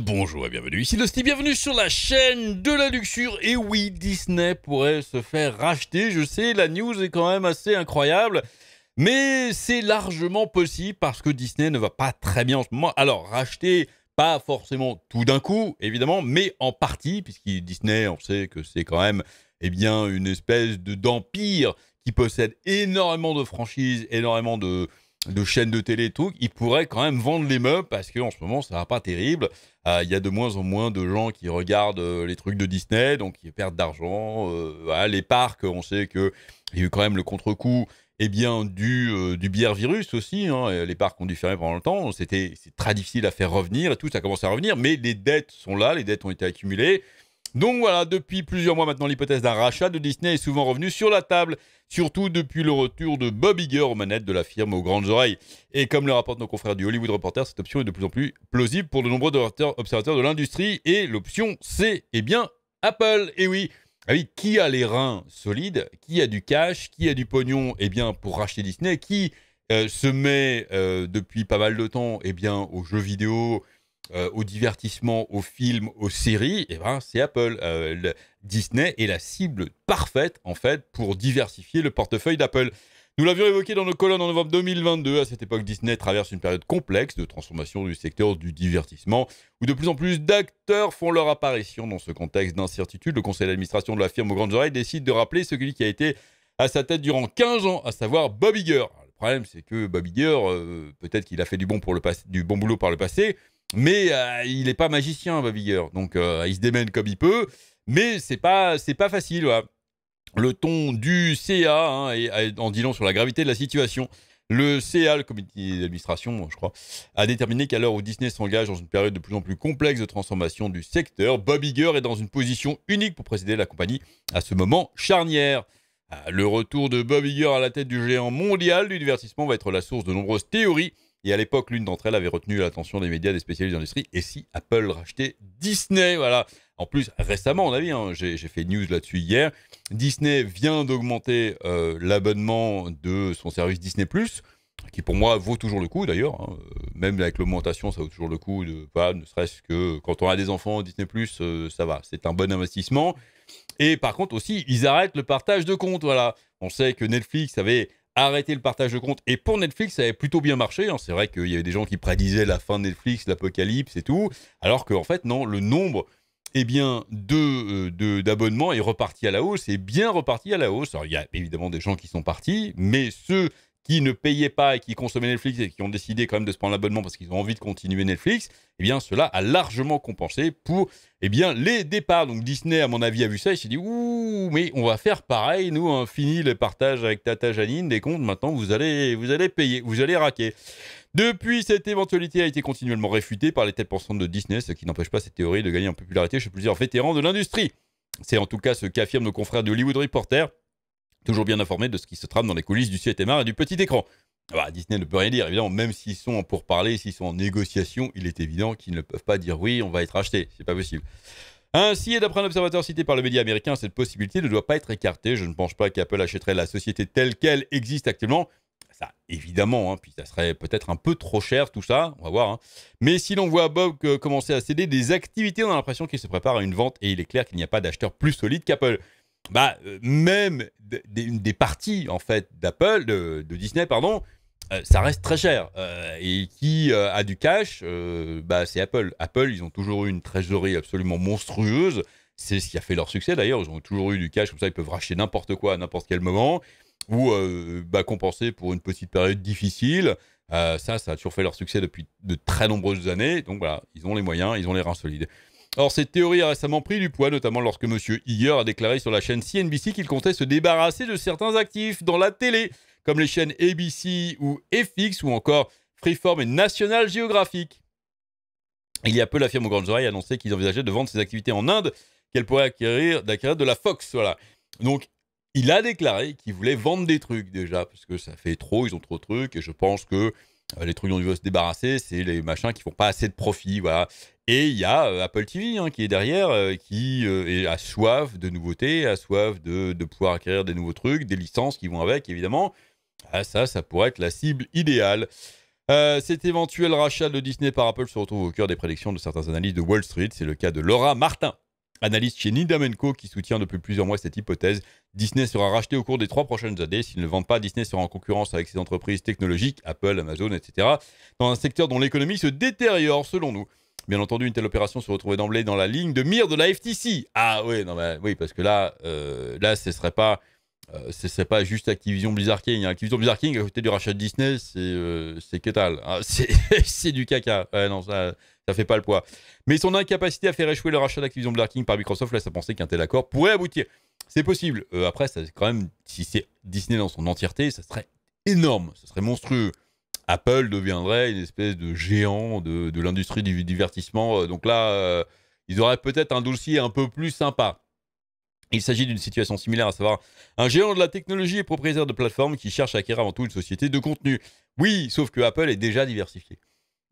bonjour et bienvenue, ici Dusty, bienvenue sur la chaîne de la luxure. Et oui, Disney pourrait se faire racheter, je sais, la news est quand même assez incroyable, mais c'est largement possible parce que Disney ne va pas très bien en ce moment. Alors, racheter, pas forcément tout d'un coup, évidemment, mais en partie, puisque Disney, on sait que c'est quand même eh bien, une espèce d'empire qui possède énormément de franchises, énormément de de chaînes de télé et tout, ils pourraient quand même vendre les meubles parce qu'en ce moment, ça va pas terrible. Euh, il y a de moins en moins de gens qui regardent euh, les trucs de Disney, donc ils perdent d'argent. Euh, les parcs, on sait qu'il y a eu quand même le contre-coup eh bien, du, du bière virus aussi. Hein. Les parcs ont dû fermer pendant longtemps. C'était très difficile à faire revenir et tout, ça commence à revenir. Mais les dettes sont là, les dettes ont été accumulées. Donc voilà, depuis plusieurs mois maintenant, l'hypothèse d'un rachat de Disney est souvent revenue sur la table, surtout depuis le retour de Bob Iger aux manettes de la firme aux grandes oreilles. Et comme le rapportent nos confrères du Hollywood Reporter, cette option est de plus en plus plausible pour de nombreux observateurs de l'industrie. Et l'option c'est, eh bien Apple. Et ah oui, qui a les reins solides Qui a du cash Qui a du pognon Eh bien, pour racheter Disney, qui euh, se met euh, depuis pas mal de temps eh bien, aux jeux vidéo euh, au divertissement, aux films, aux séries, eh ben, c'est Apple. Euh, Disney est la cible parfaite, en fait, pour diversifier le portefeuille d'Apple. Nous l'avions évoqué dans nos colonnes en novembre 2022. À cette époque, Disney traverse une période complexe de transformation du secteur du divertissement, où de plus en plus d'acteurs font leur apparition. Dans ce contexte d'incertitude, le conseil d'administration de la firme aux grandes oreilles décide de rappeler celui qui a été à sa tête durant 15 ans, à savoir Bob Iger. Le problème, c'est que Bob Iger, euh, peut-être qu'il a fait du bon, pour le du bon boulot par le passé, mais euh, il n'est pas magicien, Bob Iger, Donc, euh, il se démène comme il peut, mais c'est pas, pas facile. Le ton du CA, hein, et, en disant sur la gravité de la situation, le CA, le comité d'administration, je crois, a déterminé qu'à l'heure où Disney s'engage dans une période de plus en plus complexe de transformation du secteur, Bob Iger est dans une position unique pour présider la compagnie à ce moment charnière. Euh, le retour de Bob Iger à la tête du géant mondial du divertissement va être la source de nombreuses théories et à l'époque, l'une d'entre elles avait retenu l'attention des médias, des spécialistes de l'industrie. Et si Apple rachetait Disney Voilà. En plus, récemment, on a vu, hein, j'ai fait news là-dessus hier, Disney vient d'augmenter euh, l'abonnement de son service Disney ⁇ qui pour moi vaut toujours le coup d'ailleurs, hein. euh, même avec l'augmentation ça vaut toujours le coup, de, ne serait-ce que quand on a des enfants Disney euh, ça va, c'est un bon investissement. Et par contre aussi, ils arrêtent le partage de comptes, voilà. On sait que Netflix avait arrêter le partage de comptes. Et pour Netflix, ça avait plutôt bien marché. Hein. C'est vrai qu'il y avait des gens qui prédisaient la fin de Netflix, l'apocalypse et tout. Alors qu'en fait, non, le nombre eh bien, de, euh, d'abonnements est reparti à la hausse, C'est bien reparti à la hausse. il y a évidemment des gens qui sont partis, mais ceux qui ne payaient pas et qui consommaient Netflix et qui ont décidé quand même de se prendre l'abonnement parce qu'ils ont envie de continuer Netflix, eh bien cela a largement compensé pour eh bien les départs. Donc Disney, à mon avis, a vu ça et s'est dit ouh mais on va faire pareil, nous, hein, fini le partage avec Tata Janine des comptes. Maintenant, vous allez, vous allez payer, vous allez raquer. Depuis, cette éventualité a été continuellement réfutée par les têtes de Disney, ce qui n'empêche pas cette théorie de gagner en popularité chez plusieurs vétérans de l'industrie. C'est en tout cas ce qu'affirment nos confrères de Hollywood Reporter toujours bien informé de ce qui se trame dans les coulisses du CTMR et du petit écran. Ah bah, Disney ne peut rien dire, évidemment, même s'ils sont en pourparlers, s'ils sont en négociation, il est évident qu'ils ne peuvent pas dire oui, on va être acheté, c'est pas possible. Ainsi, et d'après un observateur cité par le média américain, cette possibilité ne doit pas être écartée. Je ne pense pas qu'Apple achèterait la société telle qu'elle existe actuellement. Ça, évidemment, hein, puis ça serait peut-être un peu trop cher tout ça, on va voir. Hein. Mais si l'on voit Bob euh, commencer à céder des activités, on a l'impression qu'il se prépare à une vente et il est clair qu'il n'y a pas d'acheteur plus solide qu'Apple bah, euh, même des, parties en fait d'Apple, de, Disney, pardon, euh, ça reste très cher. Euh, et qui a du cash, bah, c'est Apple. Apple, ils ont toujours eu une trésorerie absolument monstrueuse. C'est ce qui a fait leur succès d'ailleurs. Ils ont toujours eu du cash, comme ça ils peuvent racheter n'importe quoi à n'importe quel moment ou bah, compenser pour une petite période difficile. ça, ça a toujours fait leur succès depuis de très nombreuses années. Donc voilà, ils ont les moyens, ils ont les reins solides. Or, cette théorie a récemment pris du poids, notamment lorsque M. Iger a déclaré sur la chaîne CNBC qu'il comptait se débarrasser de certains actifs dans la télé, comme les chaînes ABC ou FX ou encore Freeform et National Geographic. Il y a peu, la firme aux grandes oreilles a annoncé qu'ils envisageaient de vendre ses activités en Inde, qu'elle pourrait acquérir, d'acquérir de la Fox. Voilà. Donc, il a déclaré qu'il voulait vendre des trucs déjà, parce que ça fait trop, ils ont trop de trucs, et je pense que euh, les trucs dont il veut se débarrasser, c'est les machins qui font pas assez de profit, voilà. Et il y a euh, Apple TV hein, qui est derrière, euh, qui est a soif de nouveautés, a soif de, pouvoir acquérir des nouveaux trucs, des licences qui vont avec, évidemment. Ah, ça, ça pourrait être la cible idéale. cet éventuel rachat de Disney par Apple se retrouve au cœur des prédictions de certains analystes de Wall Street. C'est le cas de Laura Martin, Analyste chez Nidamenko qui soutient depuis plusieurs mois cette hypothèse. Disney sera racheté au cours des trois prochaines années. S'il ne vend pas, Disney sera en concurrence avec ses entreprises technologiques, Apple, Amazon, etc., dans un secteur dont l'économie se détériore, selon nous. Bien entendu, une telle opération se retrouverait d'emblée dans la ligne de mire de la FTC. Ah oui, non, mais oui parce que là, euh, là ce ne serait pas euh, c'est pas juste Activision Blizzard King. Hein. Activision Blizzard King à côté du rachat de Disney, c'est euh, que ah, C'est du caca. ça, ça fait pas le poids. Mais son incapacité à faire échouer le rachat d'Activision Blizzard King par Microsoft là ça pensait qu'un tel accord pourrait aboutir. C'est possible. Euh, après, quand même, si c'est Disney dans son entièreté, ça serait énorme. Ça serait monstrueux. Apple deviendrait une espèce de géant de, de l'industrie du divertissement. Donc là, ils auraient peut-être un dossier un peu plus sympa. Il s'agit d'une situation similaire, à savoir un géant de la technologie et propriétaire de plateformes qui cherche à acquérir avant tout une société de contenu. Oui, sauf que Apple est déjà diversifié.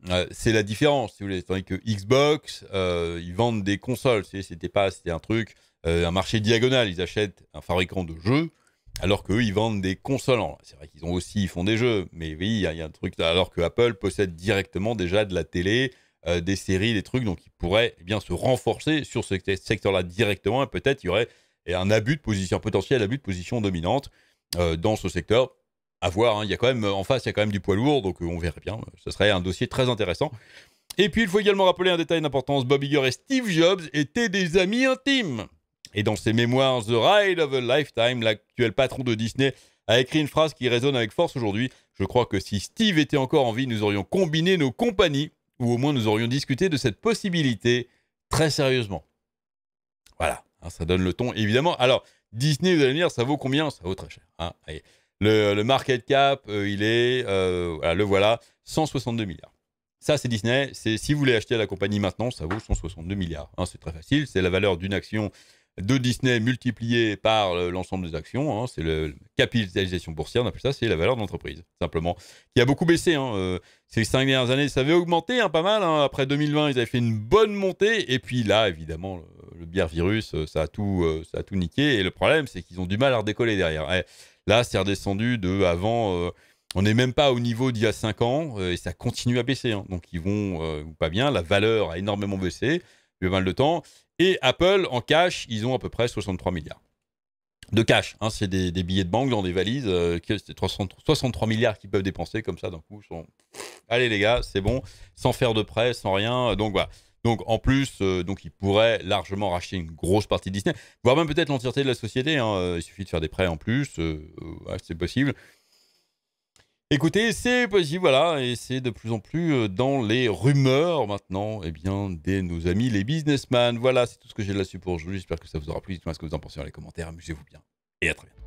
Euh, c'est la différence, si vous voulez. Tandis que Xbox, euh, ils vendent des consoles. C'était pas, c'était un truc, euh, un marché diagonal. Ils achètent un fabricant de jeux, alors qu'eux, ils vendent des consoles. C'est vrai qu'ils ont aussi, ils font des jeux, mais oui, il y, a un truc. Alors que Apple possède directement déjà de la télé, des séries, des trucs, donc ils pourraient eh bien se renforcer sur ce secteur-là directement. Et peut-être il y aurait et un abus de position, un potentiel abus de position dominante euh, dans ce secteur. À voir, hein. il y a quand même, en face, il y a quand même du poids lourd, donc euh, on verrait bien. Ce serait un dossier très intéressant. Et puis, il faut également rappeler un détail d'importance Bob Iger et Steve Jobs étaient des amis intimes. Et dans ses mémoires The Ride of a Lifetime, l'actuel patron de Disney a écrit une phrase qui résonne avec force aujourd'hui. Je crois que si Steve était encore en vie, nous aurions combiné nos compagnies, ou au moins nous aurions discuté de cette possibilité très sérieusement. Voilà, Hein, ça donne le ton, évidemment. Alors, Disney, vous allez me dire, ça vaut combien Ça vaut très cher. Hein. Le, market cap, euh, il est, euh, le voilà, 162 milliards. Ça, c'est Disney. C'est si vous voulez acheter à la compagnie maintenant, ça vaut 162 milliards. Hein, c'est très facile. C'est la valeur d'une action de Disney multiplié par l'ensemble des actions. Hein, c'est la capitalisation boursière, on appelle ça, c'est la valeur d'entreprise, simplement, qui a beaucoup baissé. Hein, euh, ces cinq dernières années, ça avait augmenté hein, pas mal. après 2020, ils avaient fait une bonne montée. Et puis là, évidemment, le, bière virus, euh, ça a, tout, euh, a tout niqué. Et le problème, c'est qu'ils ont du mal à redécoller derrière. Eh, là, c'est redescendu de avant. on n'est même pas au niveau d'il y a cinq ans et ça continue à baisser. Donc ils vont pas bien. La valeur a énormément baissé depuis pas mal de temps. Et Apple, en cash, ils ont à peu près 63 milliards. De cash, hein, c'est des, billets de banque dans des valises, euh, c'est 63 milliards qu'ils peuvent dépenser comme ça d'un coup. Sont... Allez les gars, c'est bon, sans faire de prêt, sans rien. Euh, donc voilà. Donc en plus, euh, donc ils pourraient largement racheter une grosse partie de Disney, voire même peut-être l'entièreté de la société. Hein, il suffit de faire des prêts en plus, c'est possible. Écoutez, c'est possible, voilà, et c'est de plus en plus euh, dans les rumeurs maintenant, eh bien, des nos amis les businessmen. Voilà, c'est tout ce que j'ai là-dessus pour aujourd'hui. J'espère que ça vous aura plu. Dites-moi ce que vous en pensez dans les commentaires. Amusez-vous bien et à très bientôt.